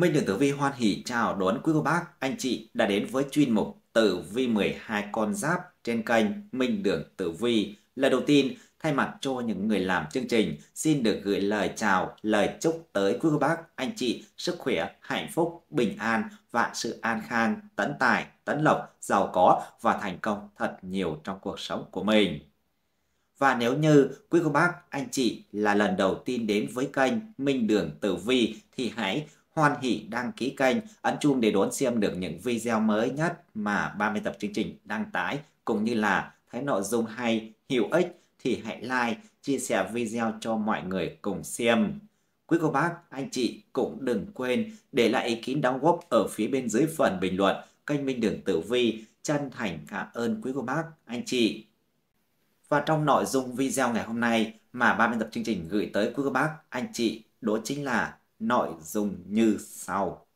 Minh Đường Tử Vi hoan hỷ chào đón quý cô bác, anh chị đã đến với chuyên mục Tử Vi 12 con giáp trên kênh Minh Đường Tử Vi. Lần đầu tiên, thay mặt cho những người làm chương trình, xin được gửi lời chào, lời chúc tới quý cô bác, anh chị sức khỏe, hạnh phúc, bình an, vạn sự an khang, tấn tài, tấn lộc, giàu có và thành công thật nhiều trong cuộc sống của mình. Và nếu như quý cô bác, anh chị là lần đầu tiên đến với kênh Minh Đường Tử Vi thì hãy hoan hỷ đăng ký kênh, ấn chuông để đón xem được những video mới nhất mà 30 tập chương trình đăng tải, cũng như là thấy nội dung hay, hữu ích thì hãy like, chia sẻ video cho mọi người cùng xem. Quý cô bác, anh chị cũng đừng quên để lại ý kiến đóng góp ở phía bên dưới phần bình luận. Kênh Minh Đường Tử Vi chân thành cảm ơn quý cô bác, anh chị. Và trong nội dung video ngày hôm nay mà ba 30 tập chương trình gửi tới quý cô bác, anh chị đó chính là nội dung như sau.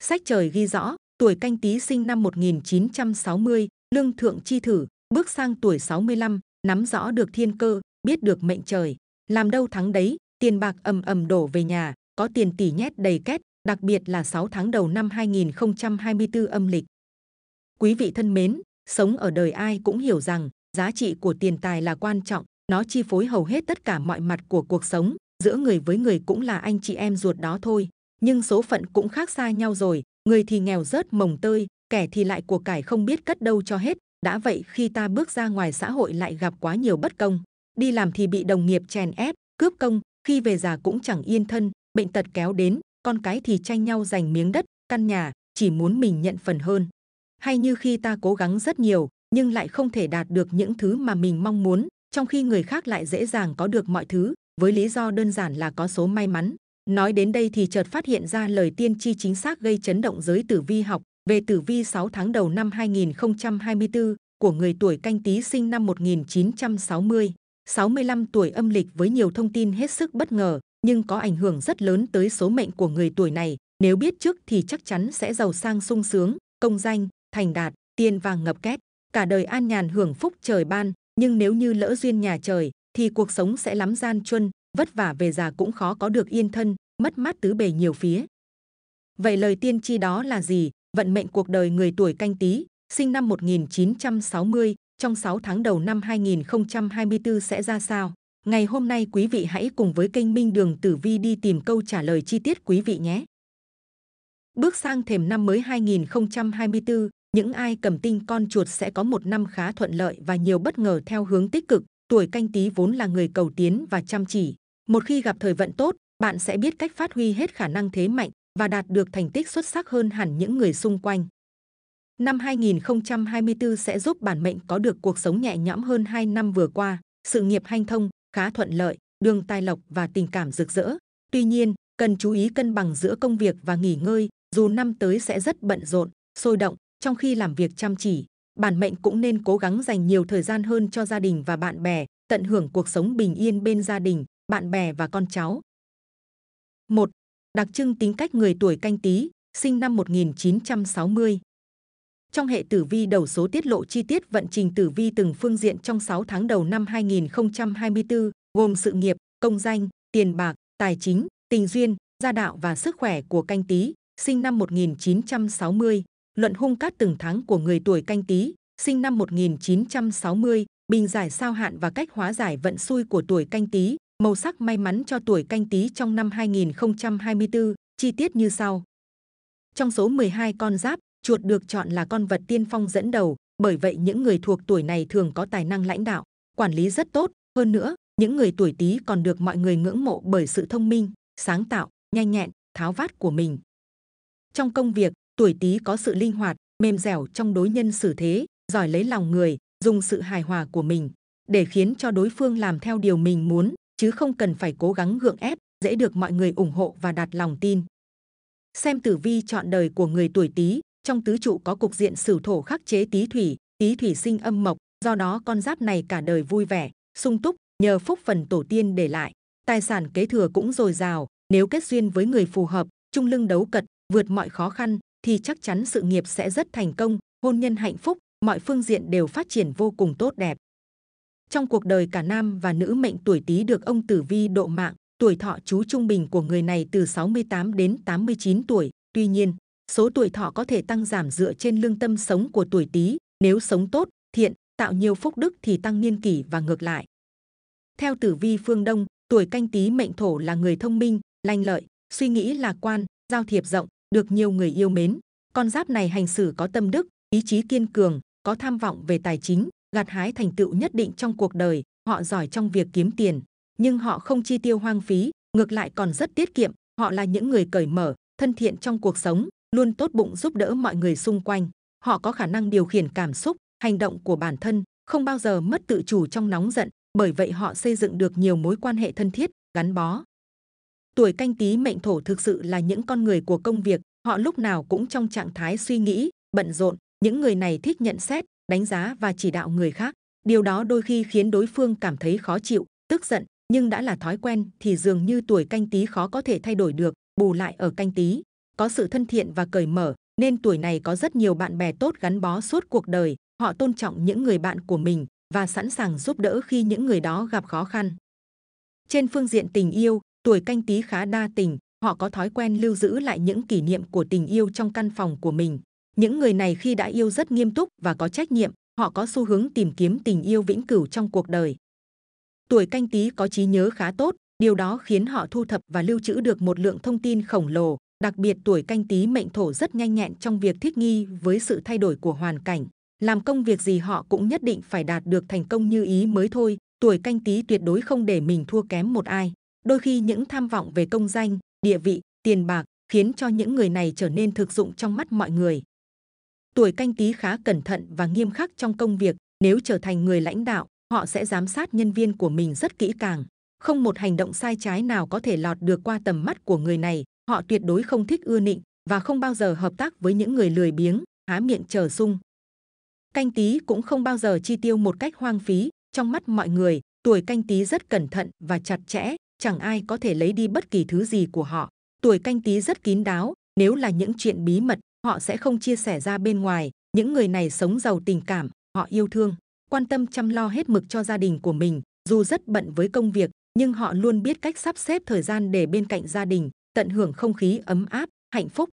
Sách trời ghi rõ, tuổi canh tí sinh năm 1960, lương thượng chi thử, bước sang tuổi 65, nắm rõ được thiên cơ, biết được mệnh trời, làm đâu thắng đấy, tiền bạc ầm ầm đổ về nhà, có tiền tỷ nhét đầy két, đặc biệt là 6 tháng đầu năm 2024 âm lịch. Quý vị thân mến, sống ở đời ai cũng hiểu rằng giá trị của tiền tài là quan trọng, nó chi phối hầu hết tất cả mọi mặt của cuộc sống, giữa người với người cũng là anh chị em ruột đó thôi. Nhưng số phận cũng khác xa nhau rồi, người thì nghèo rớt mồng tơi, kẻ thì lại của cải không biết cất đâu cho hết. Đã vậy khi ta bước ra ngoài xã hội lại gặp quá nhiều bất công. Đi làm thì bị đồng nghiệp chèn ép, cướp công, khi về già cũng chẳng yên thân, bệnh tật kéo đến, con cái thì tranh nhau giành miếng đất, căn nhà, chỉ muốn mình nhận phần hơn. Hay như khi ta cố gắng rất nhiều, nhưng lại không thể đạt được những thứ mà mình mong muốn, trong khi người khác lại dễ dàng có được mọi thứ với lý do đơn giản là có số may mắn. Nói đến đây thì chợt phát hiện ra lời tiên tri chính xác gây chấn động giới tử vi học về tử vi 6 tháng đầu năm 2024 của người tuổi canh tí sinh năm 1960, 65 tuổi âm lịch với nhiều thông tin hết sức bất ngờ nhưng có ảnh hưởng rất lớn tới số mệnh của người tuổi này. Nếu biết trước thì chắc chắn sẽ giàu sang sung sướng, công danh, thành đạt, tiền vàng ngập két, cả đời an nhàn hưởng phúc trời ban, nhưng nếu như lỡ duyên nhà trời thì cuộc sống sẽ lắm gian truân vất vả về già cũng khó có được yên thân mất mát tứ bề nhiều phía vậy lời tiên tri đó là gì vận mệnh cuộc đời người tuổi canh tý sinh năm 1960 trong 6 tháng đầu năm 2024 sẽ ra sao ngày hôm nay quý vị hãy cùng với kênh minh đường tử vi đi tìm câu trả lời chi tiết quý vị nhé bước sang thềm năm mới 2024 những ai cầm tinh con chuột sẽ có một năm khá thuận lợi và nhiều bất ngờ theo hướng tích cực. Tuổi canh tí vốn là người cầu tiến và chăm chỉ. Một khi gặp thời vận tốt, bạn sẽ biết cách phát huy hết khả năng thế mạnh và đạt được thành tích xuất sắc hơn hẳn những người xung quanh. Năm 2024 sẽ giúp bản mệnh có được cuộc sống nhẹ nhõm hơn 2 năm vừa qua, sự nghiệp hanh thông, khá thuận lợi, đường tài lộc và tình cảm rực rỡ. Tuy nhiên, cần chú ý cân bằng giữa công việc và nghỉ ngơi, dù năm tới sẽ rất bận rộn, sôi động, trong khi làm việc chăm chỉ, bản mệnh cũng nên cố gắng dành nhiều thời gian hơn cho gia đình và bạn bè, tận hưởng cuộc sống bình yên bên gia đình, bạn bè và con cháu. 1. Đặc trưng tính cách người tuổi canh tí, sinh năm 1960. Trong hệ tử vi đầu số tiết lộ chi tiết vận trình tử vi từng phương diện trong 6 tháng đầu năm 2024, gồm sự nghiệp, công danh, tiền bạc, tài chính, tình duyên, gia đạo và sức khỏe của canh tí, sinh năm 1960 luận hung cát từng tháng của người tuổi canh tý sinh năm 1960, bình giải sao hạn và cách hóa giải vận xui của tuổi canh tý màu sắc may mắn cho tuổi canh tý trong năm 2024, chi tiết như sau. Trong số 12 con giáp, chuột được chọn là con vật tiên phong dẫn đầu, bởi vậy những người thuộc tuổi này thường có tài năng lãnh đạo, quản lý rất tốt, hơn nữa, những người tuổi Tý còn được mọi người ngưỡng mộ bởi sự thông minh, sáng tạo, nhanh nhẹn, tháo vát của mình. Trong công việc, tuổi Tý có sự linh hoạt, mềm dẻo trong đối nhân xử thế, giỏi lấy lòng người, dùng sự hài hòa của mình để khiến cho đối phương làm theo điều mình muốn, chứ không cần phải cố gắng gượng ép, dễ được mọi người ủng hộ và đặt lòng tin. Xem tử vi chọn đời của người tuổi Tý, trong tứ trụ có cục diện sử thổ khắc chế Tý thủy, Tý thủy sinh âm mộc, do đó con giáp này cả đời vui vẻ, sung túc, nhờ phúc phần tổ tiên để lại, tài sản kế thừa cũng dồi dào, nếu kết duyên với người phù hợp, trung lưng đấu cật, vượt mọi khó khăn, thì chắc chắn sự nghiệp sẽ rất thành công, hôn nhân hạnh phúc, mọi phương diện đều phát triển vô cùng tốt đẹp. Trong cuộc đời cả nam và nữ mệnh tuổi Tý được ông Tử Vi độ mạng, tuổi thọ chú trung bình của người này từ 68 đến 89 tuổi. Tuy nhiên, số tuổi thọ có thể tăng giảm dựa trên lương tâm sống của tuổi Tý, nếu sống tốt, thiện, tạo nhiều phúc đức thì tăng niên kỷ và ngược lại. Theo Tử Vi phương Đông, tuổi Canh Tý mệnh thổ là người thông minh, lanh lợi, suy nghĩ lạc quan, giao thiệp rộng, được nhiều người yêu mến. Con giáp này hành xử có tâm đức, ý chí kiên cường, có tham vọng về tài chính, gặt hái thành tựu nhất định trong cuộc đời, họ giỏi trong việc kiếm tiền, nhưng họ không chi tiêu hoang phí, ngược lại còn rất tiết kiệm, họ là những người cởi mở, thân thiện trong cuộc sống, luôn tốt bụng giúp đỡ mọi người xung quanh. Họ có khả năng điều khiển cảm xúc, hành động của bản thân, không bao giờ mất tự chủ trong nóng giận, bởi vậy họ xây dựng được nhiều mối quan hệ thân thiết, gắn bó. Tuổi canh Tý mệnh thổ thực sự là những con người của công việc, họ lúc nào cũng trong trạng thái suy nghĩ, bận rộn. Những người này thích nhận xét, đánh giá và chỉ đạo người khác. Điều đó đôi khi khiến đối phương cảm thấy khó chịu, tức giận, nhưng đã là thói quen thì dường như tuổi canh Tý khó có thể thay đổi được, bù lại ở canh Tý Có sự thân thiện và cởi mở, nên tuổi này có rất nhiều bạn bè tốt gắn bó suốt cuộc đời, họ tôn trọng những người bạn của mình và sẵn sàng giúp đỡ khi những người đó gặp khó khăn. Trên phương diện tình yêu, Tuổi canh tí khá đa tình, họ có thói quen lưu giữ lại những kỷ niệm của tình yêu trong căn phòng của mình. Những người này khi đã yêu rất nghiêm túc và có trách nhiệm, họ có xu hướng tìm kiếm tình yêu vĩnh cửu trong cuộc đời. Tuổi canh tí có trí nhớ khá tốt, điều đó khiến họ thu thập và lưu trữ được một lượng thông tin khổng lồ, đặc biệt tuổi canh tí mệnh thổ rất nhanh nhẹn trong việc thích nghi với sự thay đổi của hoàn cảnh. Làm công việc gì họ cũng nhất định phải đạt được thành công như ý mới thôi, tuổi canh tí tuyệt đối không để mình thua kém một ai đôi khi những tham vọng về công danh, địa vị, tiền bạc khiến cho những người này trở nên thực dụng trong mắt mọi người. Tuổi canh tí khá cẩn thận và nghiêm khắc trong công việc, nếu trở thành người lãnh đạo, họ sẽ giám sát nhân viên của mình rất kỹ càng. Không một hành động sai trái nào có thể lọt được qua tầm mắt của người này, họ tuyệt đối không thích ưa nịnh và không bao giờ hợp tác với những người lười biếng, há miệng chờ sung. Canh tí cũng không bao giờ chi tiêu một cách hoang phí, trong mắt mọi người, tuổi canh tí rất cẩn thận và chặt chẽ, chẳng ai có thể lấy đi bất kỳ thứ gì của họ. Tuổi canh tý rất kín đáo, nếu là những chuyện bí mật, họ sẽ không chia sẻ ra bên ngoài. Những người này sống giàu tình cảm, họ yêu thương, quan tâm chăm lo hết mực cho gia đình của mình. Dù rất bận với công việc, nhưng họ luôn biết cách sắp xếp thời gian để bên cạnh gia đình, tận hưởng không khí ấm áp, hạnh phúc.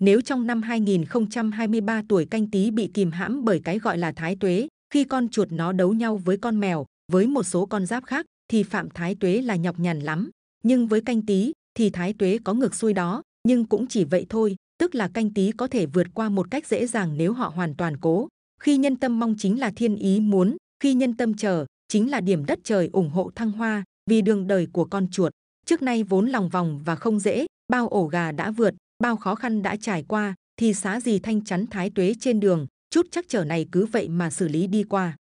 Nếu trong năm 2023 tuổi canh tý bị kìm hãm bởi cái gọi là thái tuế, khi con chuột nó đấu nhau với con mèo, với một số con giáp khác, thì phạm thái tuế là nhọc nhằn lắm nhưng với canh tý thì thái tuế có ngược xuôi đó nhưng cũng chỉ vậy thôi tức là canh tý có thể vượt qua một cách dễ dàng nếu họ hoàn toàn cố khi nhân tâm mong chính là thiên ý muốn khi nhân tâm chờ chính là điểm đất trời ủng hộ thăng hoa vì đường đời của con chuột trước nay vốn lòng vòng và không dễ bao ổ gà đã vượt bao khó khăn đã trải qua thì xá gì thanh chắn thái tuế trên đường chút chắc trở này cứ vậy mà xử lý đi qua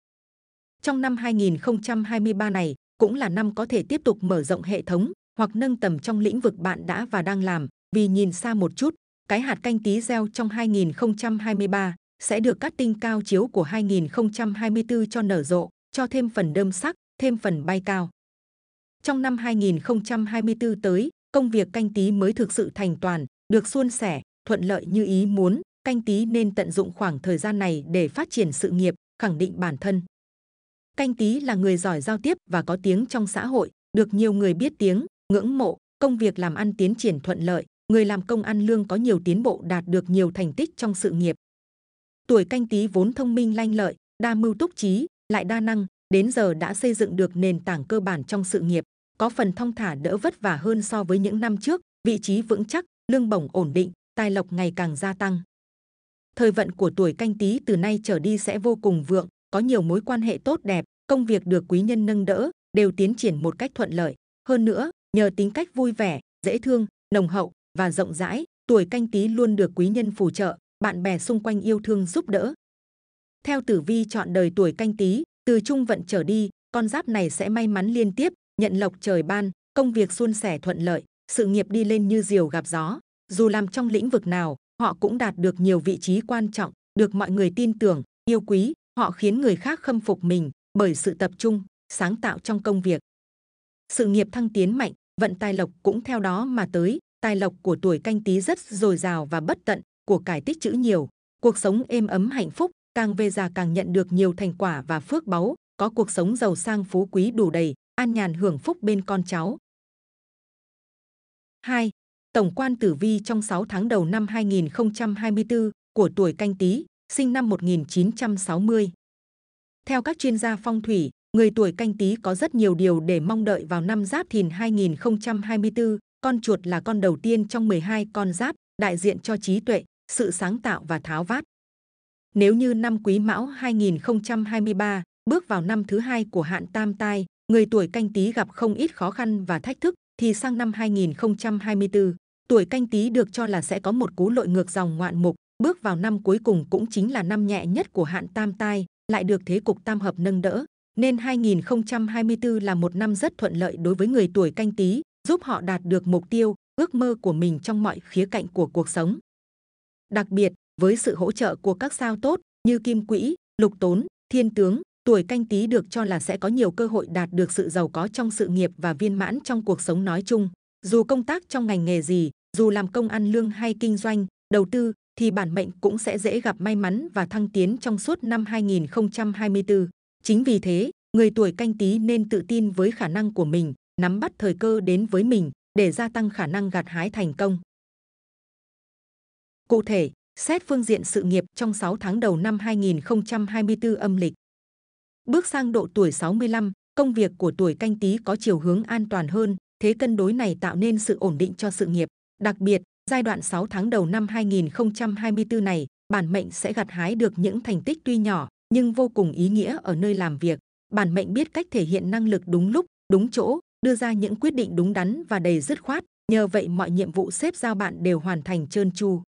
trong năm 2023 này cũng là năm có thể tiếp tục mở rộng hệ thống hoặc nâng tầm trong lĩnh vực bạn đã và đang làm. Vì nhìn xa một chút, cái hạt canh tí gieo trong 2023 sẽ được các tinh cao chiếu của 2024 cho nở rộ, cho thêm phần đơm sắc, thêm phần bay cao. Trong năm 2024 tới, công việc canh tí mới thực sự thành toàn, được suôn sẻ, thuận lợi như ý muốn, canh tí nên tận dụng khoảng thời gian này để phát triển sự nghiệp, khẳng định bản thân canh tí là người giỏi giao tiếp và có tiếng trong xã hội, được nhiều người biết tiếng, ngưỡng mộ, công việc làm ăn tiến triển thuận lợi, người làm công ăn lương có nhiều tiến bộ đạt được nhiều thành tích trong sự nghiệp. Tuổi canh tí vốn thông minh lanh lợi, đa mưu túc trí, lại đa năng, đến giờ đã xây dựng được nền tảng cơ bản trong sự nghiệp, có phần thong thả đỡ vất vả hơn so với những năm trước, vị trí vững chắc, lương bổng ổn định, tài lộc ngày càng gia tăng. Thời vận của tuổi canh tí từ nay trở đi sẽ vô cùng vượng, có nhiều mối quan hệ tốt đẹp, công việc được quý nhân nâng đỡ, đều tiến triển một cách thuận lợi. Hơn nữa, nhờ tính cách vui vẻ, dễ thương, nồng hậu và rộng rãi, tuổi canh tí luôn được quý nhân phù trợ, bạn bè xung quanh yêu thương giúp đỡ. Theo tử vi chọn đời tuổi canh tí, từ trung vận trở đi, con giáp này sẽ may mắn liên tiếp, nhận lộc trời ban, công việc suôn sẻ thuận lợi, sự nghiệp đi lên như diều gặp gió. Dù làm trong lĩnh vực nào, họ cũng đạt được nhiều vị trí quan trọng, được mọi người tin tưởng, yêu quý, họ khiến người khác khâm phục mình bởi sự tập trung, sáng tạo trong công việc. Sự nghiệp thăng tiến mạnh, vận tài lộc cũng theo đó mà tới. Tài lộc của tuổi canh tí rất dồi dào và bất tận, của cải tích chữ nhiều, cuộc sống êm ấm hạnh phúc, càng về già càng nhận được nhiều thành quả và phước báu, có cuộc sống giàu sang phú quý đủ đầy, an nhàn hưởng phúc bên con cháu. 2. Tổng quan tử vi trong 6 tháng đầu năm 2024 của tuổi canh tí sinh năm 1960. Theo các chuyên gia phong thủy, người tuổi canh tí có rất nhiều điều để mong đợi vào năm giáp thìn 2024. Con chuột là con đầu tiên trong 12 con giáp, đại diện cho trí tuệ, sự sáng tạo và tháo vát. Nếu như năm quý mão 2023, bước vào năm thứ hai của hạn tam tai, người tuổi canh tí gặp không ít khó khăn và thách thức, thì sang năm 2024, tuổi canh tí được cho là sẽ có một cú lội ngược dòng ngoạn mục, Bước vào năm cuối cùng cũng chính là năm nhẹ nhất của hạn tam tai, lại được thế cục tam hợp nâng đỡ, nên 2024 là một năm rất thuận lợi đối với người tuổi canh tí, giúp họ đạt được mục tiêu, ước mơ của mình trong mọi khía cạnh của cuộc sống. Đặc biệt, với sự hỗ trợ của các sao tốt như Kim Quỹ, Lục Tốn, Thiên Tướng, tuổi canh tí được cho là sẽ có nhiều cơ hội đạt được sự giàu có trong sự nghiệp và viên mãn trong cuộc sống nói chung. Dù công tác trong ngành nghề gì, dù làm công ăn lương hay kinh doanh, đầu tư, thì bản mệnh cũng sẽ dễ gặp may mắn và thăng tiến trong suốt năm 2024. Chính vì thế, người tuổi canh tí nên tự tin với khả năng của mình, nắm bắt thời cơ đến với mình để gia tăng khả năng gặt hái thành công. Cụ thể, xét phương diện sự nghiệp trong 6 tháng đầu năm 2024 âm lịch. Bước sang độ tuổi 65, công việc của tuổi canh tí có chiều hướng an toàn hơn, thế cân đối này tạo nên sự ổn định cho sự nghiệp. Đặc biệt, Giai đoạn 6 tháng đầu năm 2024 này, bản mệnh sẽ gặt hái được những thành tích tuy nhỏ nhưng vô cùng ý nghĩa ở nơi làm việc. Bản mệnh biết cách thể hiện năng lực đúng lúc, đúng chỗ, đưa ra những quyết định đúng đắn và đầy dứt khoát. Nhờ vậy mọi nhiệm vụ xếp giao bạn đều hoàn thành trơn tru.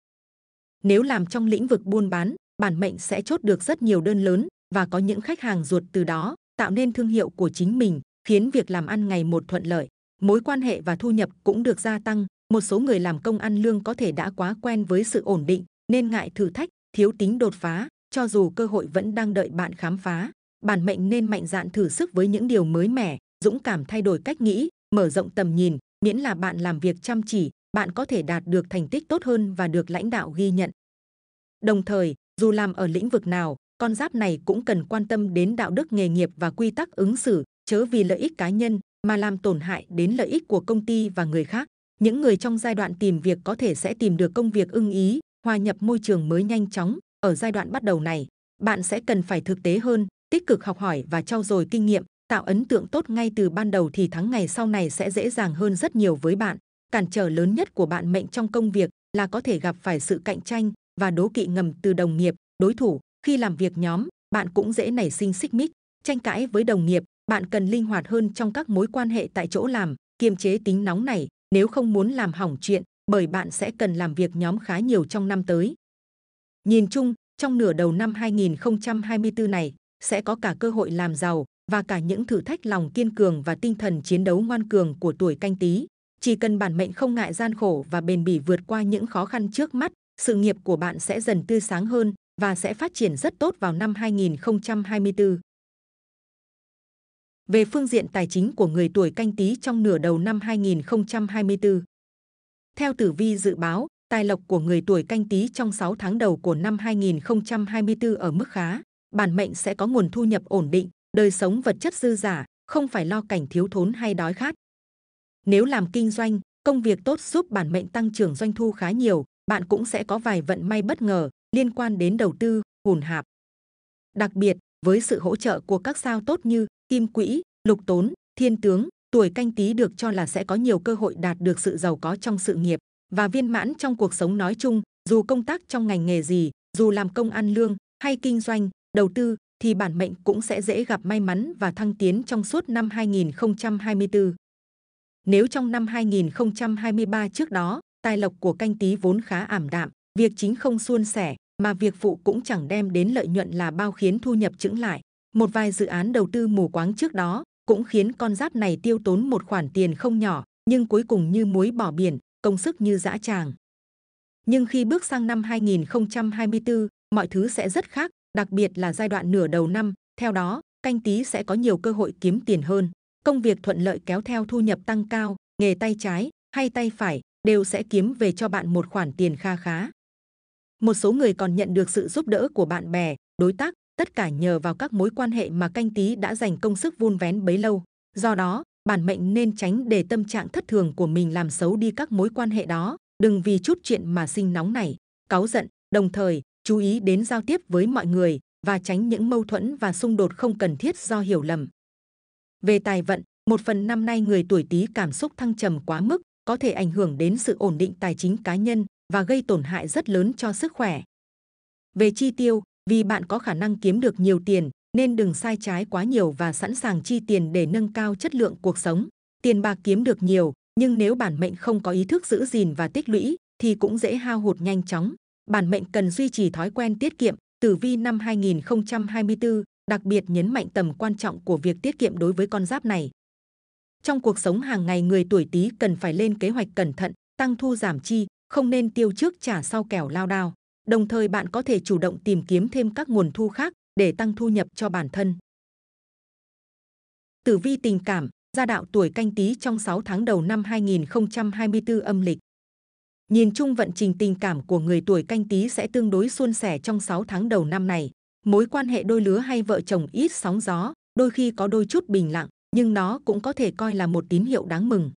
Nếu làm trong lĩnh vực buôn bán, bản mệnh sẽ chốt được rất nhiều đơn lớn và có những khách hàng ruột từ đó, tạo nên thương hiệu của chính mình, khiến việc làm ăn ngày một thuận lợi. Mối quan hệ và thu nhập cũng được gia tăng, một số người làm công ăn lương có thể đã quá quen với sự ổn định nên ngại thử thách thiếu tính đột phá cho dù cơ hội vẫn đang đợi bạn khám phá bản mệnh nên mạnh dạn thử sức với những điều mới mẻ dũng cảm thay đổi cách nghĩ mở rộng tầm nhìn miễn là bạn làm việc chăm chỉ bạn có thể đạt được thành tích tốt hơn và được lãnh đạo ghi nhận đồng thời dù làm ở lĩnh vực nào con giáp này cũng cần quan tâm đến đạo đức nghề nghiệp và quy tắc ứng xử chớ vì lợi ích cá nhân mà làm tổn hại đến lợi ích của công ty và người khác những người trong giai đoạn tìm việc có thể sẽ tìm được công việc ưng ý, hòa nhập môi trường mới nhanh chóng. Ở giai đoạn bắt đầu này, bạn sẽ cần phải thực tế hơn, tích cực học hỏi và trau dồi kinh nghiệm, tạo ấn tượng tốt ngay từ ban đầu thì tháng ngày sau này sẽ dễ dàng hơn rất nhiều với bạn. Cản trở lớn nhất của bạn mệnh trong công việc là có thể gặp phải sự cạnh tranh và đố kỵ ngầm từ đồng nghiệp, đối thủ. Khi làm việc nhóm, bạn cũng dễ nảy sinh xích mích, tranh cãi với đồng nghiệp. Bạn cần linh hoạt hơn trong các mối quan hệ tại chỗ làm, kiềm chế tính nóng này, nếu không muốn làm hỏng chuyện, bởi bạn sẽ cần làm việc nhóm khá nhiều trong năm tới. Nhìn chung, trong nửa đầu năm 2024 này, sẽ có cả cơ hội làm giàu và cả những thử thách lòng kiên cường và tinh thần chiến đấu ngoan cường của tuổi canh tí. Chỉ cần bản mệnh không ngại gian khổ và bền bỉ vượt qua những khó khăn trước mắt, sự nghiệp của bạn sẽ dần tươi sáng hơn và sẽ phát triển rất tốt vào năm 2024 về phương diện tài chính của người tuổi canh tí trong nửa đầu năm 2024. Theo tử vi dự báo, tài lộc của người tuổi canh tí trong 6 tháng đầu của năm 2024 ở mức khá, bản mệnh sẽ có nguồn thu nhập ổn định, đời sống vật chất dư giả, không phải lo cảnh thiếu thốn hay đói khát. Nếu làm kinh doanh, công việc tốt giúp bản mệnh tăng trưởng doanh thu khá nhiều, bạn cũng sẽ có vài vận may bất ngờ liên quan đến đầu tư, hùn hạp. Đặc biệt, với sự hỗ trợ của các sao tốt như Kim Quỹ, Lục Tốn, Thiên Tướng, tuổi canh tý được cho là sẽ có nhiều cơ hội đạt được sự giàu có trong sự nghiệp và viên mãn trong cuộc sống nói chung, dù công tác trong ngành nghề gì, dù làm công ăn lương hay kinh doanh, đầu tư thì bản mệnh cũng sẽ dễ gặp may mắn và thăng tiến trong suốt năm 2024. Nếu trong năm 2023 trước đó, tài lộc của canh tý vốn khá ảm đạm, việc chính không suôn sẻ, mà việc phụ cũng chẳng đem đến lợi nhuận là bao khiến thu nhập chững lại, một vài dự án đầu tư mù quáng trước đó cũng khiến con giáp này tiêu tốn một khoản tiền không nhỏ, nhưng cuối cùng như muối bỏ biển, công sức như dã tràng. Nhưng khi bước sang năm 2024, mọi thứ sẽ rất khác, đặc biệt là giai đoạn nửa đầu năm, theo đó, canh tí sẽ có nhiều cơ hội kiếm tiền hơn. Công việc thuận lợi kéo theo thu nhập tăng cao, nghề tay trái hay tay phải đều sẽ kiếm về cho bạn một khoản tiền kha khá. Một số người còn nhận được sự giúp đỡ của bạn bè, đối tác tất cả nhờ vào các mối quan hệ mà canh tí đã dành công sức vun vén bấy lâu. Do đó, bản mệnh nên tránh để tâm trạng thất thường của mình làm xấu đi các mối quan hệ đó, đừng vì chút chuyện mà sinh nóng nảy, cáu giận, đồng thời chú ý đến giao tiếp với mọi người và tránh những mâu thuẫn và xung đột không cần thiết do hiểu lầm. Về tài vận, một phần năm nay người tuổi Tý cảm xúc thăng trầm quá mức, có thể ảnh hưởng đến sự ổn định tài chính cá nhân và gây tổn hại rất lớn cho sức khỏe. Về chi tiêu, vì bạn có khả năng kiếm được nhiều tiền nên đừng sai trái quá nhiều và sẵn sàng chi tiền để nâng cao chất lượng cuộc sống. Tiền bạc kiếm được nhiều, nhưng nếu bản mệnh không có ý thức giữ gìn và tích lũy thì cũng dễ hao hụt nhanh chóng. Bản mệnh cần duy trì thói quen tiết kiệm. Tử vi năm 2024 đặc biệt nhấn mạnh tầm quan trọng của việc tiết kiệm đối với con giáp này. Trong cuộc sống hàng ngày người tuổi Tý cần phải lên kế hoạch cẩn thận, tăng thu giảm chi, không nên tiêu trước trả sau kẻo lao đao đồng thời bạn có thể chủ động tìm kiếm thêm các nguồn thu khác để tăng thu nhập cho bản thân. Tử vi tình cảm, gia đạo tuổi canh tí trong 6 tháng đầu năm 2024 âm lịch. Nhìn chung vận trình tình cảm của người tuổi canh tí sẽ tương đối suôn sẻ trong 6 tháng đầu năm này. Mối quan hệ đôi lứa hay vợ chồng ít sóng gió, đôi khi có đôi chút bình lặng, nhưng nó cũng có thể coi là một tín hiệu đáng mừng.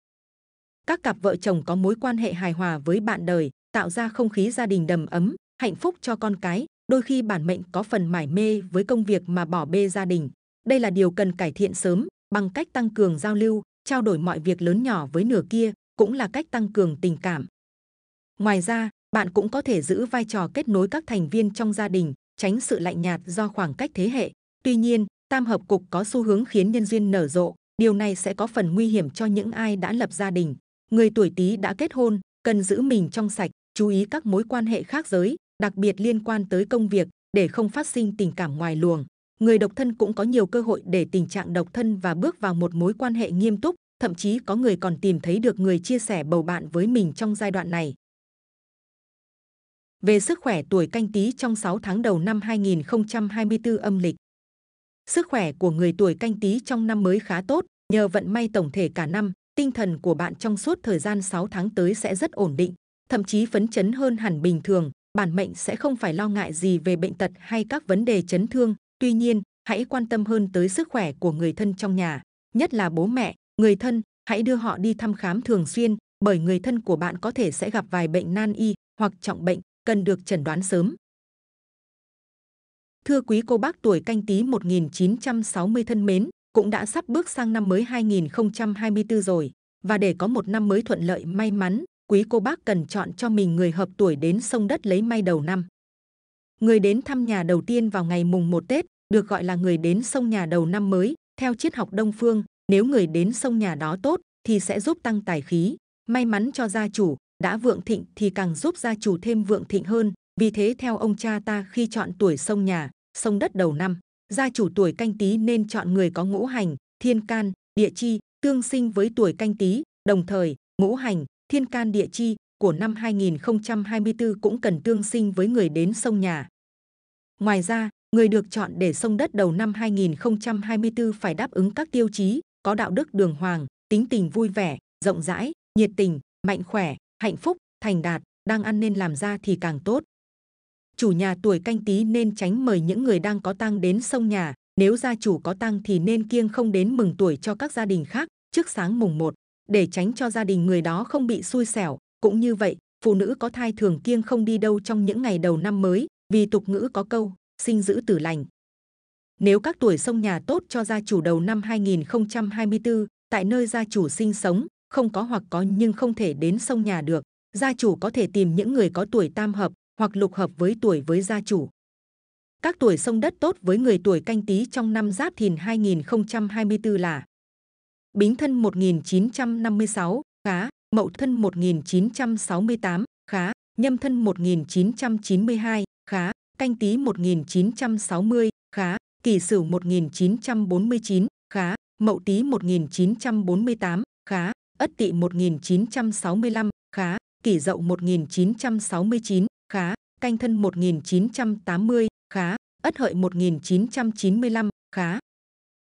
Các cặp vợ chồng có mối quan hệ hài hòa với bạn đời, tạo ra không khí gia đình đầm ấm, hạnh phúc cho con cái, đôi khi bản mệnh có phần mải mê với công việc mà bỏ bê gia đình. Đây là điều cần cải thiện sớm bằng cách tăng cường giao lưu, trao đổi mọi việc lớn nhỏ với nửa kia cũng là cách tăng cường tình cảm. Ngoài ra, bạn cũng có thể giữ vai trò kết nối các thành viên trong gia đình, tránh sự lạnh nhạt do khoảng cách thế hệ. Tuy nhiên, tam hợp cục có xu hướng khiến nhân duyên nở rộ, điều này sẽ có phần nguy hiểm cho những ai đã lập gia đình. Người tuổi Tý đã kết hôn, cần giữ mình trong sạch, chú ý các mối quan hệ khác giới, đặc biệt liên quan tới công việc để không phát sinh tình cảm ngoài luồng. Người độc thân cũng có nhiều cơ hội để tình trạng độc thân và bước vào một mối quan hệ nghiêm túc, thậm chí có người còn tìm thấy được người chia sẻ bầu bạn với mình trong giai đoạn này. Về sức khỏe tuổi canh tí trong 6 tháng đầu năm 2024 âm lịch. Sức khỏe của người tuổi canh tí trong năm mới khá tốt, nhờ vận may tổng thể cả năm, tinh thần của bạn trong suốt thời gian 6 tháng tới sẽ rất ổn định, thậm chí phấn chấn hơn hẳn bình thường, bản mệnh sẽ không phải lo ngại gì về bệnh tật hay các vấn đề chấn thương. Tuy nhiên, hãy quan tâm hơn tới sức khỏe của người thân trong nhà, nhất là bố mẹ, người thân. Hãy đưa họ đi thăm khám thường xuyên, bởi người thân của bạn có thể sẽ gặp vài bệnh nan y hoặc trọng bệnh cần được chẩn đoán sớm. Thưa quý cô bác tuổi canh tí 1960 thân mến, cũng đã sắp bước sang năm mới 2024 rồi. Và để có một năm mới thuận lợi may mắn, quý cô bác cần chọn cho mình người hợp tuổi đến sông đất lấy may đầu năm. Người đến thăm nhà đầu tiên vào ngày mùng 1 Tết được gọi là người đến sông nhà đầu năm mới. Theo triết học Đông Phương, nếu người đến sông nhà đó tốt thì sẽ giúp tăng tài khí, may mắn cho gia chủ, đã vượng thịnh thì càng giúp gia chủ thêm vượng thịnh hơn. Vì thế theo ông cha ta khi chọn tuổi sông nhà, sông đất đầu năm, gia chủ tuổi canh tí nên chọn người có ngũ hành, thiên can, địa chi, tương sinh với tuổi canh tí, đồng thời ngũ hành, thiên can địa chi của năm 2024 cũng cần tương sinh với người đến sông nhà. Ngoài ra, người được chọn để sông đất đầu năm 2024 phải đáp ứng các tiêu chí có đạo đức đường hoàng, tính tình vui vẻ, rộng rãi, nhiệt tình, mạnh khỏe, hạnh phúc, thành đạt, đang ăn nên làm ra thì càng tốt. Chủ nhà tuổi canh tí nên tránh mời những người đang có tang đến sông nhà, nếu gia chủ có tang thì nên kiêng không đến mừng tuổi cho các gia đình khác trước sáng mùng 1 để tránh cho gia đình người đó không bị xui xẻo. Cũng như vậy, phụ nữ có thai thường kiêng không đi đâu trong những ngày đầu năm mới, vì tục ngữ có câu, sinh giữ tử lành. Nếu các tuổi sông nhà tốt cho gia chủ đầu năm 2024, tại nơi gia chủ sinh sống, không có hoặc có nhưng không thể đến sông nhà được, gia chủ có thể tìm những người có tuổi tam hợp hoặc lục hợp với tuổi với gia chủ. Các tuổi sông đất tốt với người tuổi canh tí trong năm giáp thìn 2024 là Bính thân 1956, khá, Mậu thân 1968, khá, Nhâm thân 1992, khá, Canh Tý 1960, khá, Kỷ Sửu 1949, khá, Mậu Tý 1948, khá, Ất Tỵ 1965, khá, Kỷ Dậu 1969, khá, Canh Thân 1980, khá, Ất Hợi 1995, khá,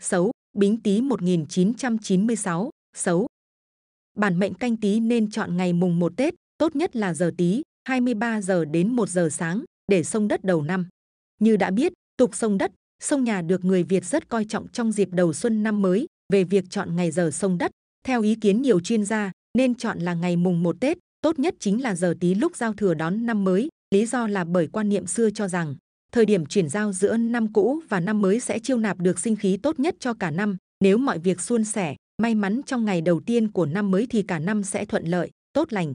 xấu, Bính Tý 1996, xấu. Bản mệnh canh Tý nên chọn ngày mùng 1 Tết, tốt nhất là giờ Tý, 23 giờ đến 1 giờ sáng để sông đất đầu năm. Như đã biết, tục sông đất, sông nhà được người Việt rất coi trọng trong dịp đầu xuân năm mới về việc chọn ngày giờ sông đất. Theo ý kiến nhiều chuyên gia, nên chọn là ngày mùng 1 Tết, tốt nhất chính là giờ Tý lúc giao thừa đón năm mới. Lý do là bởi quan niệm xưa cho rằng Thời điểm chuyển giao giữa năm cũ và năm mới sẽ chiêu nạp được sinh khí tốt nhất cho cả năm. Nếu mọi việc suôn sẻ, may mắn trong ngày đầu tiên của năm mới thì cả năm sẽ thuận lợi, tốt lành.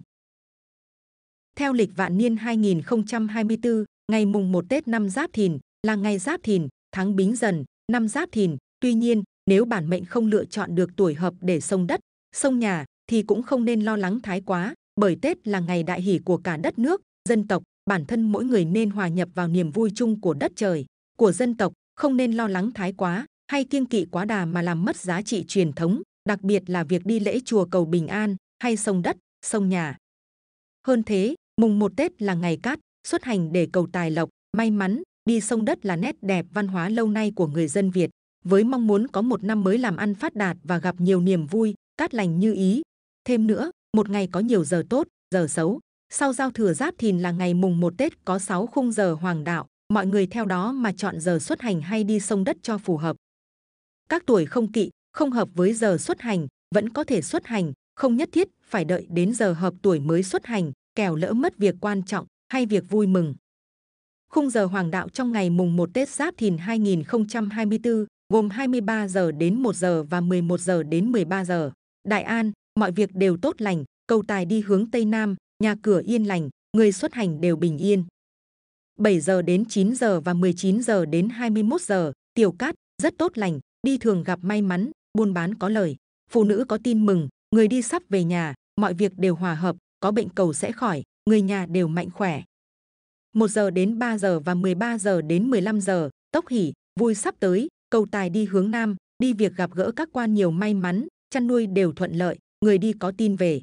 Theo lịch vạn niên 2024, ngày mùng 1 Tết năm Giáp Thìn là ngày Giáp Thìn, tháng Bính Dần, năm Giáp Thìn. Tuy nhiên, nếu bản mệnh không lựa chọn được tuổi hợp để sông đất, sông nhà thì cũng không nên lo lắng thái quá, bởi Tết là ngày đại hỷ của cả đất nước, dân tộc, bản thân mỗi người nên hòa nhập vào niềm vui chung của đất trời, của dân tộc, không nên lo lắng thái quá hay kiêng kỵ quá đà mà làm mất giá trị truyền thống, đặc biệt là việc đi lễ chùa cầu bình an hay sông đất, sông nhà. Hơn thế, mùng một Tết là ngày cát, xuất hành để cầu tài lộc, may mắn, đi sông đất là nét đẹp văn hóa lâu nay của người dân Việt, với mong muốn có một năm mới làm ăn phát đạt và gặp nhiều niềm vui, cát lành như ý. Thêm nữa, một ngày có nhiều giờ tốt, giờ xấu, sau giao thừa giáp thìn là ngày mùng 1 Tết có 6 khung giờ hoàng đạo, mọi người theo đó mà chọn giờ xuất hành hay đi sông đất cho phù hợp. Các tuổi không kỵ, không hợp với giờ xuất hành, vẫn có thể xuất hành, không nhất thiết phải đợi đến giờ hợp tuổi mới xuất hành, kẻo lỡ mất việc quan trọng hay việc vui mừng. Khung giờ hoàng đạo trong ngày mùng 1 Tết Giáp Thìn 2024 gồm 23 giờ đến 1 giờ và 11 giờ đến 13 giờ. Đại An, mọi việc đều tốt lành, cầu tài đi hướng Tây Nam, nhà cửa yên lành, người xuất hành đều bình yên. 7 giờ đến 9 giờ và 19 giờ đến 21 giờ, tiểu cát, rất tốt lành, đi thường gặp may mắn, buôn bán có lời, phụ nữ có tin mừng, người đi sắp về nhà, mọi việc đều hòa hợp, có bệnh cầu sẽ khỏi, người nhà đều mạnh khỏe. 1 giờ đến 3 giờ và 13 giờ đến 15 giờ, tốc hỉ, vui sắp tới, cầu tài đi hướng Nam, đi việc gặp gỡ các quan nhiều may mắn, chăn nuôi đều thuận lợi, người đi có tin về.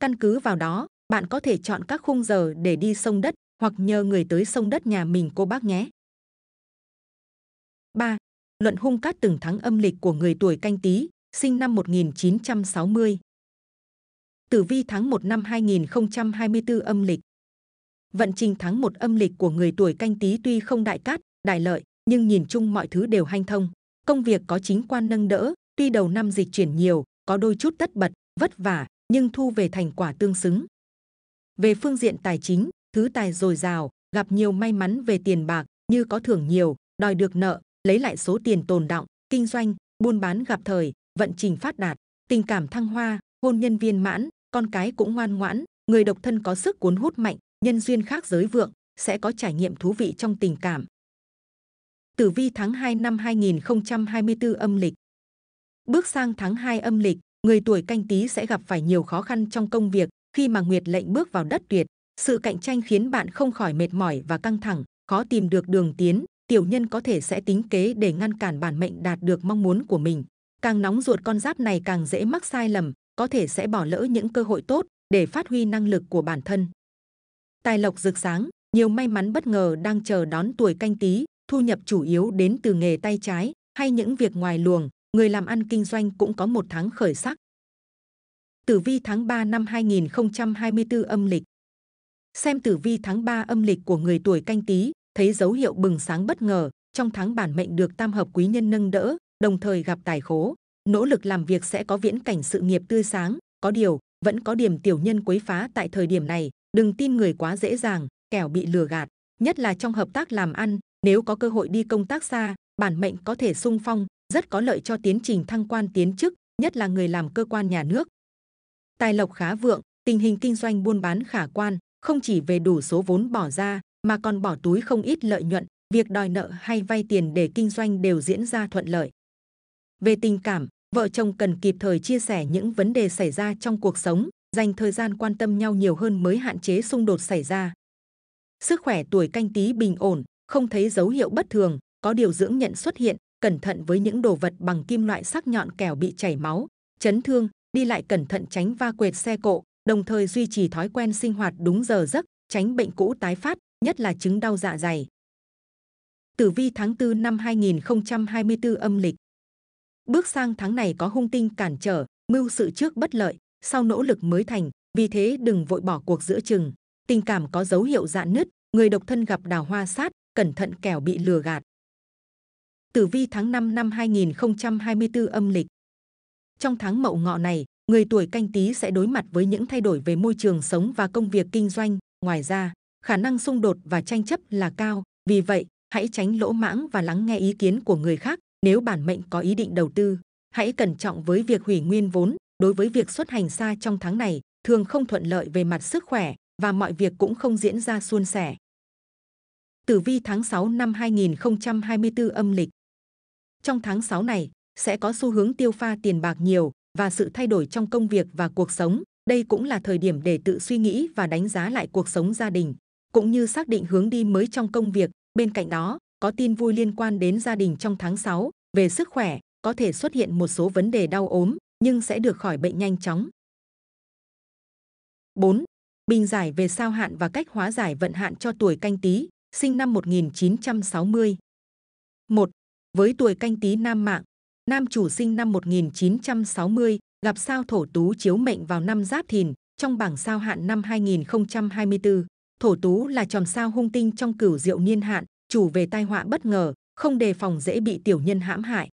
Căn cứ vào đó, bạn có thể chọn các khung giờ để đi sông đất hoặc nhờ người tới sông đất nhà mình cô bác nhé. 3. Luận hung cát từng tháng âm lịch của người tuổi canh tí, sinh năm 1960. Tử vi tháng 1 năm 2024 âm lịch. Vận trình tháng 1 âm lịch của người tuổi canh tí tuy không đại cát, đại lợi, nhưng nhìn chung mọi thứ đều hanh thông. Công việc có chính quan nâng đỡ, tuy đầu năm dịch chuyển nhiều, có đôi chút tất bật, vất vả, nhưng thu về thành quả tương xứng. Về phương diện tài chính, thứ tài dồi dào, gặp nhiều may mắn về tiền bạc, như có thưởng nhiều, đòi được nợ, lấy lại số tiền tồn động, kinh doanh, buôn bán gặp thời, vận trình phát đạt, tình cảm thăng hoa, hôn nhân viên mãn, con cái cũng ngoan ngoãn, người độc thân có sức cuốn hút mạnh, nhân duyên khác giới vượng, sẽ có trải nghiệm thú vị trong tình cảm. Tử vi tháng 2 năm 2024 âm lịch Bước sang tháng 2 âm lịch, người tuổi canh tí sẽ gặp phải nhiều khó khăn trong công việc, khi mà Nguyệt lệnh bước vào đất tuyệt, sự cạnh tranh khiến bạn không khỏi mệt mỏi và căng thẳng, khó tìm được đường tiến. Tiểu nhân có thể sẽ tính kế để ngăn cản bản mệnh đạt được mong muốn của mình. Càng nóng ruột con giáp này càng dễ mắc sai lầm, có thể sẽ bỏ lỡ những cơ hội tốt để phát huy năng lực của bản thân. Tài lộc rực sáng, nhiều may mắn bất ngờ đang chờ đón tuổi canh tý. thu nhập chủ yếu đến từ nghề tay trái hay những việc ngoài luồng. Người làm ăn kinh doanh cũng có một tháng khởi sắc, tử vi tháng 3 năm 2024 âm lịch. Xem tử vi tháng 3 âm lịch của người tuổi canh tí, thấy dấu hiệu bừng sáng bất ngờ, trong tháng bản mệnh được tam hợp quý nhân nâng đỡ, đồng thời gặp tài khố, nỗ lực làm việc sẽ có viễn cảnh sự nghiệp tươi sáng, có điều, vẫn có điểm tiểu nhân quấy phá tại thời điểm này, đừng tin người quá dễ dàng, kẻo bị lừa gạt, nhất là trong hợp tác làm ăn, nếu có cơ hội đi công tác xa, bản mệnh có thể sung phong, rất có lợi cho tiến trình thăng quan tiến chức, nhất là người làm cơ quan nhà nước, tài lộc khá vượng, tình hình kinh doanh buôn bán khả quan, không chỉ về đủ số vốn bỏ ra mà còn bỏ túi không ít lợi nhuận, việc đòi nợ hay vay tiền để kinh doanh đều diễn ra thuận lợi. Về tình cảm, vợ chồng cần kịp thời chia sẻ những vấn đề xảy ra trong cuộc sống, dành thời gian quan tâm nhau nhiều hơn mới hạn chế xung đột xảy ra. Sức khỏe tuổi canh tí bình ổn, không thấy dấu hiệu bất thường, có điều dưỡng nhận xuất hiện, cẩn thận với những đồ vật bằng kim loại sắc nhọn kẻo bị chảy máu, chấn thương, đi lại cẩn thận tránh va quệt xe cộ, đồng thời duy trì thói quen sinh hoạt đúng giờ giấc, tránh bệnh cũ tái phát, nhất là chứng đau dạ dày. Tử vi tháng 4 năm 2024 âm lịch. Bước sang tháng này có hung tinh cản trở, mưu sự trước bất lợi, sau nỗ lực mới thành, vì thế đừng vội bỏ cuộc giữa chừng. Tình cảm có dấu hiệu dạn nứt, người độc thân gặp đào hoa sát, cẩn thận kẻo bị lừa gạt. Tử vi tháng 5 năm 2024 âm lịch. Trong tháng mậu ngọ này, người tuổi canh tý sẽ đối mặt với những thay đổi về môi trường sống và công việc kinh doanh. Ngoài ra, khả năng xung đột và tranh chấp là cao, vì vậy hãy tránh lỗ mãng và lắng nghe ý kiến của người khác. Nếu bản mệnh có ý định đầu tư, hãy cẩn trọng với việc hủy nguyên vốn. Đối với việc xuất hành xa trong tháng này, thường không thuận lợi về mặt sức khỏe và mọi việc cũng không diễn ra suôn sẻ. Tử vi tháng 6 năm 2024 âm lịch Trong tháng 6 này, sẽ có xu hướng tiêu pha tiền bạc nhiều và sự thay đổi trong công việc và cuộc sống. Đây cũng là thời điểm để tự suy nghĩ và đánh giá lại cuộc sống gia đình, cũng như xác định hướng đi mới trong công việc. Bên cạnh đó, có tin vui liên quan đến gia đình trong tháng 6, về sức khỏe, có thể xuất hiện một số vấn đề đau ốm, nhưng sẽ được khỏi bệnh nhanh chóng. 4. Bình giải về sao hạn và cách hóa giải vận hạn cho tuổi canh tí, sinh năm 1960. 1. Với tuổi canh tí nam mạng, Nam chủ sinh năm 1960, gặp sao thổ tú chiếu mệnh vào năm Giáp Thìn trong bảng sao hạn năm 2024. Thổ tú là chòm sao hung tinh trong cửu diệu niên hạn, chủ về tai họa bất ngờ, không đề phòng dễ bị tiểu nhân hãm hại.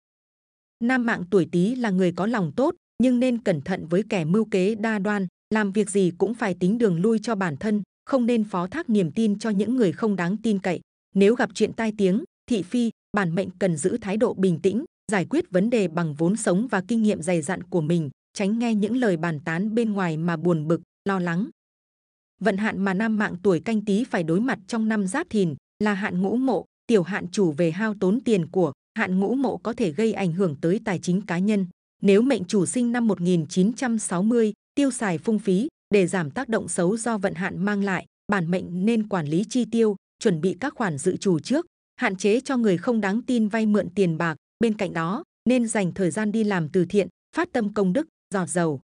Nam mạng tuổi Tý là người có lòng tốt, nhưng nên cẩn thận với kẻ mưu kế đa đoan, làm việc gì cũng phải tính đường lui cho bản thân, không nên phó thác niềm tin cho những người không đáng tin cậy. Nếu gặp chuyện tai tiếng, thị phi, bản mệnh cần giữ thái độ bình tĩnh, giải quyết vấn đề bằng vốn sống và kinh nghiệm dày dặn của mình, tránh nghe những lời bàn tán bên ngoài mà buồn bực, lo lắng. Vận hạn mà nam mạng tuổi canh tí phải đối mặt trong năm giáp thìn là hạn ngũ mộ, tiểu hạn chủ về hao tốn tiền của, hạn ngũ mộ có thể gây ảnh hưởng tới tài chính cá nhân. Nếu mệnh chủ sinh năm 1960, tiêu xài phung phí để giảm tác động xấu do vận hạn mang lại, bản mệnh nên quản lý chi tiêu, chuẩn bị các khoản dự trù trước, hạn chế cho người không đáng tin vay mượn tiền bạc, Bên cạnh đó, nên dành thời gian đi làm từ thiện, phát tâm công đức, giọt dầu.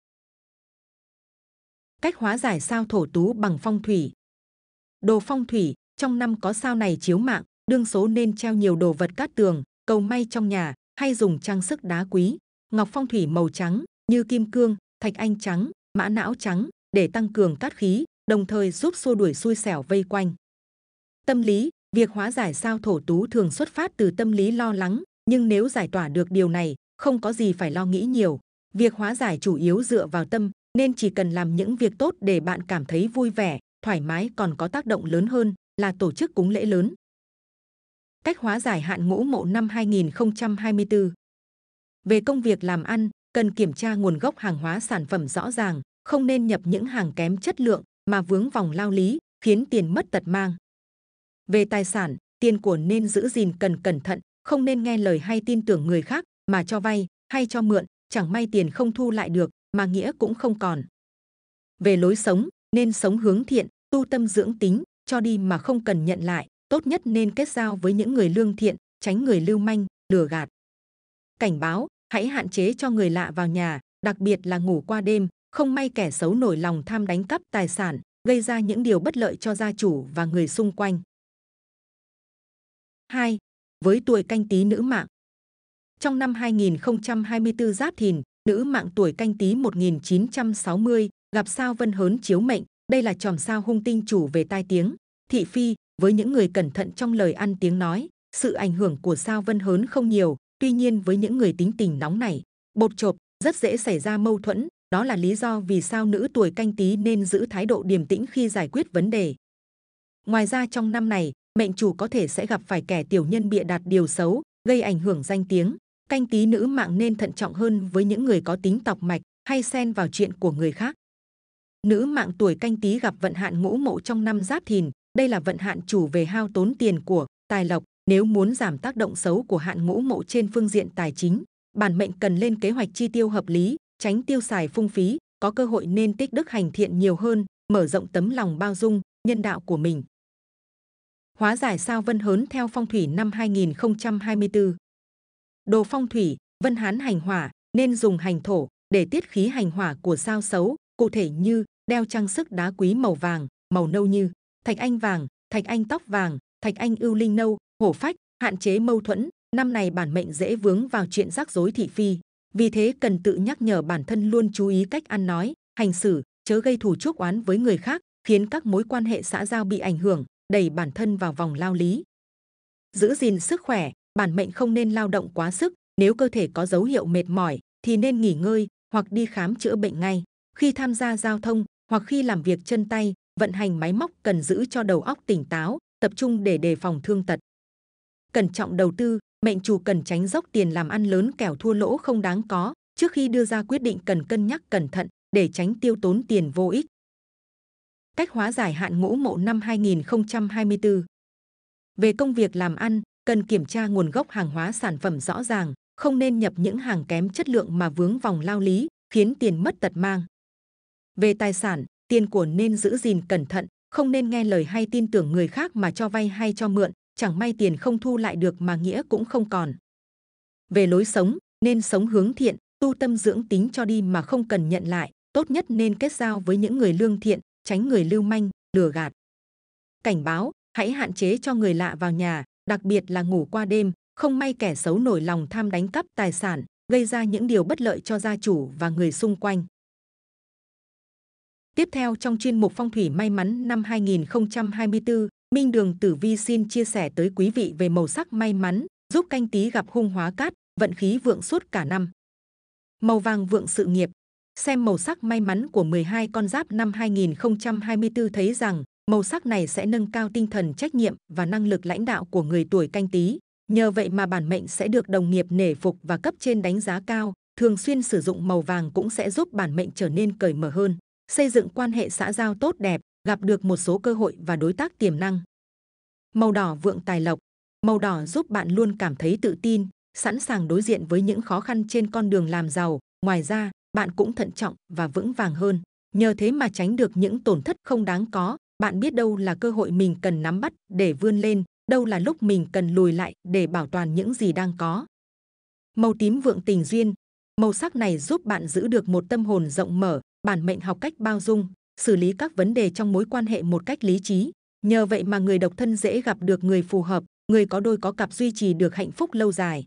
Cách hóa giải sao thổ tú bằng phong thủy. Đồ phong thủy, trong năm có sao này chiếu mạng, đương số nên treo nhiều đồ vật cát tường, cầu may trong nhà hay dùng trang sức đá quý, ngọc phong thủy màu trắng như kim cương, thạch anh trắng, mã não trắng để tăng cường cát khí, đồng thời giúp xua đuổi xui xẻo vây quanh. Tâm lý, việc hóa giải sao thổ tú thường xuất phát từ tâm lý lo lắng, nhưng nếu giải tỏa được điều này không có gì phải lo nghĩ nhiều việc hóa giải chủ yếu dựa vào tâm nên chỉ cần làm những việc tốt để bạn cảm thấy vui vẻ thoải mái còn có tác động lớn hơn là tổ chức cúng lễ lớn cách hóa giải hạn ngũ mộ năm 2024 về công việc làm ăn cần kiểm tra nguồn gốc hàng hóa sản phẩm rõ ràng không nên nhập những hàng kém chất lượng mà vướng vòng lao lý khiến tiền mất tật mang về tài sản tiền của nên giữ gìn cần cẩn thận không nên nghe lời hay tin tưởng người khác mà cho vay hay cho mượn chẳng may tiền không thu lại được mà nghĩa cũng không còn về lối sống nên sống hướng thiện tu tâm dưỡng tính cho đi mà không cần nhận lại tốt nhất nên kết giao với những người lương thiện tránh người lưu manh lừa gạt cảnh báo hãy hạn chế cho người lạ vào nhà đặc biệt là ngủ qua đêm không may kẻ xấu nổi lòng tham đánh cắp tài sản gây ra những điều bất lợi cho gia chủ và người xung quanh 2 với tuổi canh tí nữ mạng. Trong năm 2024 Giáp Thìn, nữ mạng tuổi canh tí 1960 gặp sao Vân Hớn chiếu mệnh, đây là chòm sao hung tinh chủ về tai tiếng, thị phi, với những người cẩn thận trong lời ăn tiếng nói, sự ảnh hưởng của sao Vân Hớn không nhiều, tuy nhiên với những người tính tình nóng này, bột chộp rất dễ xảy ra mâu thuẫn, đó là lý do vì sao nữ tuổi canh tí nên giữ thái độ điềm tĩnh khi giải quyết vấn đề. Ngoài ra trong năm này, mệnh chủ có thể sẽ gặp phải kẻ tiểu nhân bịa đặt điều xấu, gây ảnh hưởng danh tiếng. Canh tí nữ mạng nên thận trọng hơn với những người có tính tọc mạch hay xen vào chuyện của người khác. Nữ mạng tuổi canh tí gặp vận hạn ngũ mộ trong năm giáp thìn, đây là vận hạn chủ về hao tốn tiền của, tài lộc. Nếu muốn giảm tác động xấu của hạn ngũ mộ trên phương diện tài chính, bản mệnh cần lên kế hoạch chi tiêu hợp lý, tránh tiêu xài phung phí, có cơ hội nên tích đức hành thiện nhiều hơn, mở rộng tấm lòng bao dung, nhân đạo của mình hóa giải sao Vân Hớn theo phong thủy năm 2024. Đồ phong thủy, Vân Hán hành hỏa nên dùng hành thổ để tiết khí hành hỏa của sao xấu, cụ thể như đeo trang sức đá quý màu vàng, màu nâu như thạch anh vàng, thạch anh tóc vàng, thạch anh ưu linh nâu, hổ phách, hạn chế mâu thuẫn. Năm này bản mệnh dễ vướng vào chuyện rắc rối thị phi, vì thế cần tự nhắc nhở bản thân luôn chú ý cách ăn nói, hành xử, chớ gây thù chuốc oán với người khác, khiến các mối quan hệ xã giao bị ảnh hưởng đẩy bản thân vào vòng lao lý. Giữ gìn sức khỏe, bản mệnh không nên lao động quá sức, nếu cơ thể có dấu hiệu mệt mỏi thì nên nghỉ ngơi hoặc đi khám chữa bệnh ngay. Khi tham gia giao thông hoặc khi làm việc chân tay, vận hành máy móc cần giữ cho đầu óc tỉnh táo, tập trung để đề phòng thương tật. Cẩn trọng đầu tư, mệnh chủ cần tránh dốc tiền làm ăn lớn kẻo thua lỗ không đáng có. Trước khi đưa ra quyết định cần cân nhắc cẩn thận để tránh tiêu tốn tiền vô ích cách hóa giải hạn ngũ mộ năm 2024. Về công việc làm ăn, cần kiểm tra nguồn gốc hàng hóa sản phẩm rõ ràng, không nên nhập những hàng kém chất lượng mà vướng vòng lao lý, khiến tiền mất tật mang. Về tài sản, tiền của nên giữ gìn cẩn thận, không nên nghe lời hay tin tưởng người khác mà cho vay hay cho mượn, chẳng may tiền không thu lại được mà nghĩa cũng không còn. Về lối sống, nên sống hướng thiện, tu tâm dưỡng tính cho đi mà không cần nhận lại, tốt nhất nên kết giao với những người lương thiện, tránh người lưu manh, lừa gạt. Cảnh báo, hãy hạn chế cho người lạ vào nhà, đặc biệt là ngủ qua đêm, không may kẻ xấu nổi lòng tham đánh cắp tài sản, gây ra những điều bất lợi cho gia chủ và người xung quanh. Tiếp theo trong chuyên mục phong thủy may mắn năm 2024, Minh Đường Tử Vi xin chia sẻ tới quý vị về màu sắc may mắn, giúp canh tí gặp hung hóa cát, vận khí vượng suốt cả năm. Màu vàng vượng sự nghiệp, Xem màu sắc may mắn của 12 con giáp năm 2024 thấy rằng màu sắc này sẽ nâng cao tinh thần trách nhiệm và năng lực lãnh đạo của người tuổi canh tí. Nhờ vậy mà bản mệnh sẽ được đồng nghiệp nể phục và cấp trên đánh giá cao. Thường xuyên sử dụng màu vàng cũng sẽ giúp bản mệnh trở nên cởi mở hơn, xây dựng quan hệ xã giao tốt đẹp, gặp được một số cơ hội và đối tác tiềm năng. Màu đỏ vượng tài lộc. Màu đỏ giúp bạn luôn cảm thấy tự tin, sẵn sàng đối diện với những khó khăn trên con đường làm giàu. Ngoài ra, bạn cũng thận trọng và vững vàng hơn. Nhờ thế mà tránh được những tổn thất không đáng có, bạn biết đâu là cơ hội mình cần nắm bắt để vươn lên, đâu là lúc mình cần lùi lại để bảo toàn những gì đang có. Màu tím vượng tình duyên, màu sắc này giúp bạn giữ được một tâm hồn rộng mở, bản mệnh học cách bao dung, xử lý các vấn đề trong mối quan hệ một cách lý trí. Nhờ vậy mà người độc thân dễ gặp được người phù hợp, người có đôi có cặp duy trì được hạnh phúc lâu dài.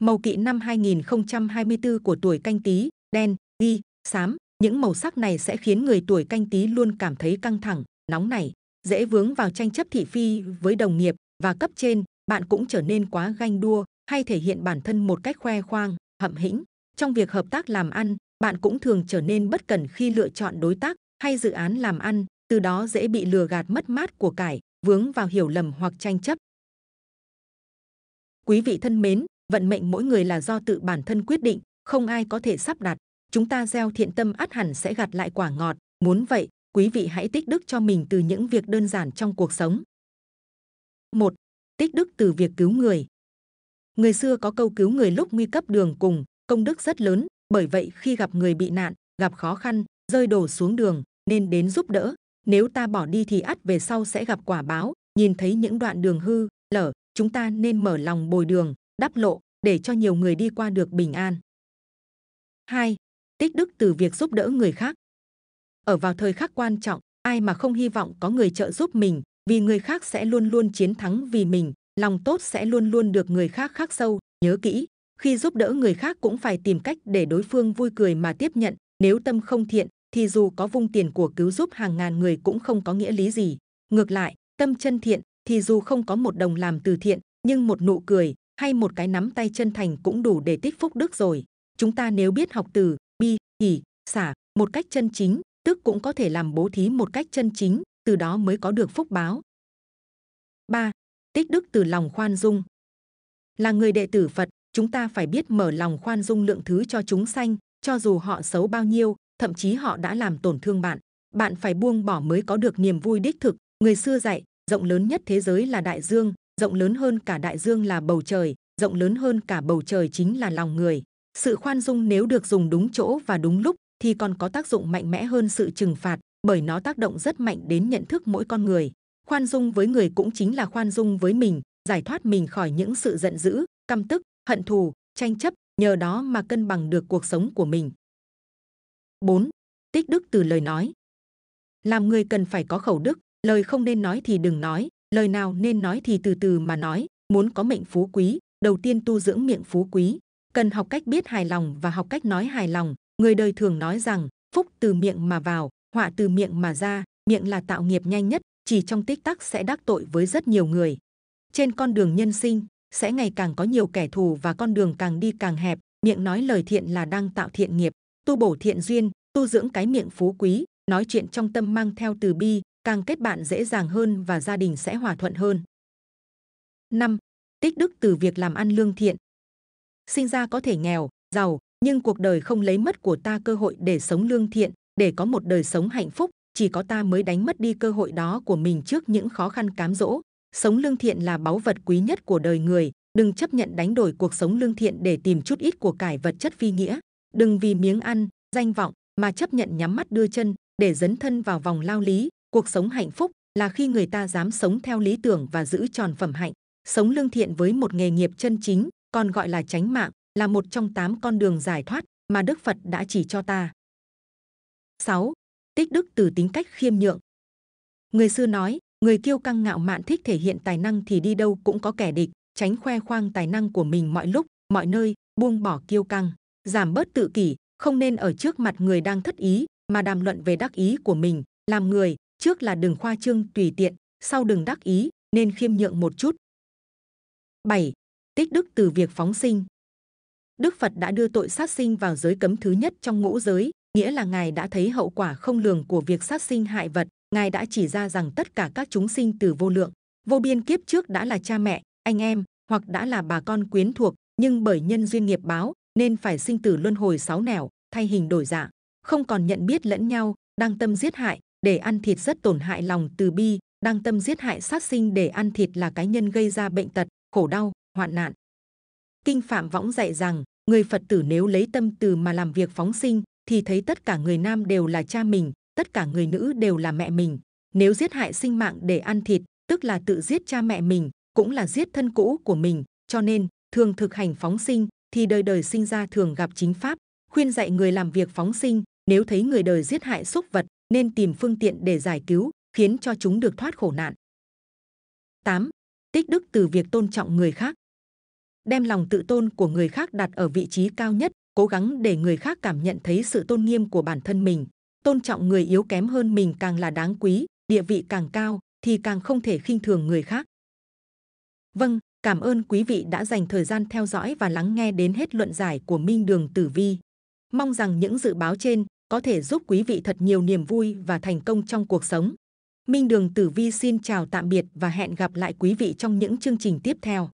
Màu kỵ năm 2024 của tuổi canh tí, đen, y, xám, những màu sắc này sẽ khiến người tuổi canh tí luôn cảm thấy căng thẳng, nóng nảy, dễ vướng vào tranh chấp thị phi với đồng nghiệp và cấp trên, bạn cũng trở nên quá ganh đua hay thể hiện bản thân một cách khoe khoang, hậm hĩnh. Trong việc hợp tác làm ăn, bạn cũng thường trở nên bất cẩn khi lựa chọn đối tác hay dự án làm ăn, từ đó dễ bị lừa gạt mất mát của cải, vướng vào hiểu lầm hoặc tranh chấp. Quý vị thân mến, vận mệnh mỗi người là do tự bản thân quyết định, không ai có thể sắp đặt, chúng ta gieo thiện tâm ắt hẳn sẽ gặt lại quả ngọt. Muốn vậy, quý vị hãy tích đức cho mình từ những việc đơn giản trong cuộc sống. một Tích đức từ việc cứu người. Người xưa có câu cứu người lúc nguy cấp đường cùng, công đức rất lớn, bởi vậy khi gặp người bị nạn, gặp khó khăn, rơi đổ xuống đường, nên đến giúp đỡ. Nếu ta bỏ đi thì ắt về sau sẽ gặp quả báo. Nhìn thấy những đoạn đường hư, lở, chúng ta nên mở lòng bồi đường, đắp lộ để cho nhiều người đi qua được bình an. 2 tích đức từ việc giúp đỡ người khác. Ở vào thời khắc quan trọng, ai mà không hy vọng có người trợ giúp mình, vì người khác sẽ luôn luôn chiến thắng vì mình, lòng tốt sẽ luôn luôn được người khác khắc sâu, nhớ kỹ. Khi giúp đỡ người khác cũng phải tìm cách để đối phương vui cười mà tiếp nhận, nếu tâm không thiện thì dù có vung tiền của cứu giúp hàng ngàn người cũng không có nghĩa lý gì. Ngược lại, tâm chân thiện thì dù không có một đồng làm từ thiện, nhưng một nụ cười hay một cái nắm tay chân thành cũng đủ để tích phúc đức rồi. Chúng ta nếu biết học từ, hỉ xả một cách chân chính tức cũng có thể làm bố thí một cách chân chính từ đó mới có được phúc báo 3. tích đức từ lòng khoan dung là người đệ tử phật chúng ta phải biết mở lòng khoan dung lượng thứ cho chúng sanh cho dù họ xấu bao nhiêu thậm chí họ đã làm tổn thương bạn bạn phải buông bỏ mới có được niềm vui đích thực người xưa dạy rộng lớn nhất thế giới là đại dương rộng lớn hơn cả đại dương là bầu trời rộng lớn hơn cả bầu trời chính là lòng người sự khoan dung nếu được dùng đúng chỗ và đúng lúc thì còn có tác dụng mạnh mẽ hơn sự trừng phạt bởi nó tác động rất mạnh đến nhận thức mỗi con người khoan dung với người cũng chính là khoan dung với mình giải thoát mình khỏi những sự giận dữ căm tức hận thù tranh chấp nhờ đó mà cân bằng được cuộc sống của mình 4. tích đức từ lời nói làm người cần phải có khẩu đức lời không nên nói thì đừng nói lời nào nên nói thì từ từ mà nói muốn có mệnh phú quý đầu tiên tu dưỡng miệng phú quý cần học cách biết hài lòng và học cách nói hài lòng. Người đời thường nói rằng phúc từ miệng mà vào, họa từ miệng mà ra, miệng là tạo nghiệp nhanh nhất, chỉ trong tích tắc sẽ đắc tội với rất nhiều người. Trên con đường nhân sinh sẽ ngày càng có nhiều kẻ thù và con đường càng đi càng hẹp, miệng nói lời thiện là đang tạo thiện nghiệp, tu bổ thiện duyên, tu dưỡng cái miệng phú quý, nói chuyện trong tâm mang theo từ bi, càng kết bạn dễ dàng hơn và gia đình sẽ hòa thuận hơn. 5. Tích đức từ việc làm ăn lương thiện, sinh ra có thể nghèo giàu nhưng cuộc đời không lấy mất của ta cơ hội để sống lương thiện để có một đời sống hạnh phúc chỉ có ta mới đánh mất đi cơ hội đó của mình trước những khó khăn cám dỗ sống lương thiện là báu vật quý nhất của đời người đừng chấp nhận đánh đổi cuộc sống lương thiện để tìm chút ít của cải vật chất phi nghĩa đừng vì miếng ăn danh vọng mà chấp nhận nhắm mắt đưa chân để dấn thân vào vòng lao lý cuộc sống hạnh phúc là khi người ta dám sống theo lý tưởng và giữ tròn phẩm hạnh sống lương thiện với một nghề nghiệp chân chính còn gọi là chánh mạng, là một trong tám con đường giải thoát mà Đức Phật đã chỉ cho ta. 6. Tích đức từ tính cách khiêm nhượng. Người xưa nói, người kiêu căng ngạo mạn thích thể hiện tài năng thì đi đâu cũng có kẻ địch, tránh khoe khoang tài năng của mình mọi lúc, mọi nơi, buông bỏ kiêu căng, giảm bớt tự kỷ, không nên ở trước mặt người đang thất ý mà đàm luận về đắc ý của mình, làm người, trước là đừng khoa trương tùy tiện, sau đừng đắc ý, nên khiêm nhượng một chút. 7 tích đức từ việc phóng sinh. Đức Phật đã đưa tội sát sinh vào giới cấm thứ nhất trong ngũ giới, nghĩa là Ngài đã thấy hậu quả không lường của việc sát sinh hại vật. Ngài đã chỉ ra rằng tất cả các chúng sinh từ vô lượng, vô biên kiếp trước đã là cha mẹ, anh em hoặc đã là bà con quyến thuộc, nhưng bởi nhân duyên nghiệp báo nên phải sinh tử luân hồi sáu nẻo, thay hình đổi dạng, không còn nhận biết lẫn nhau, đang tâm giết hại để ăn thịt rất tổn hại lòng từ bi, đang tâm giết hại sát sinh để ăn thịt là cái nhân gây ra bệnh tật, khổ đau, hoạn nạn. Kinh Phạm Võng dạy rằng, người Phật tử nếu lấy tâm từ mà làm việc phóng sinh, thì thấy tất cả người nam đều là cha mình, tất cả người nữ đều là mẹ mình. Nếu giết hại sinh mạng để ăn thịt, tức là tự giết cha mẹ mình, cũng là giết thân cũ của mình. Cho nên, thường thực hành phóng sinh, thì đời đời sinh ra thường gặp chính pháp. Khuyên dạy người làm việc phóng sinh, nếu thấy người đời giết hại súc vật, nên tìm phương tiện để giải cứu, khiến cho chúng được thoát khổ nạn. 8. Tích đức từ việc tôn trọng người khác đem lòng tự tôn của người khác đặt ở vị trí cao nhất, cố gắng để người khác cảm nhận thấy sự tôn nghiêm của bản thân mình. Tôn trọng người yếu kém hơn mình càng là đáng quý, địa vị càng cao thì càng không thể khinh thường người khác. Vâng, cảm ơn quý vị đã dành thời gian theo dõi và lắng nghe đến hết luận giải của Minh Đường Tử Vi. Mong rằng những dự báo trên có thể giúp quý vị thật nhiều niềm vui và thành công trong cuộc sống. Minh Đường Tử Vi xin chào tạm biệt và hẹn gặp lại quý vị trong những chương trình tiếp theo.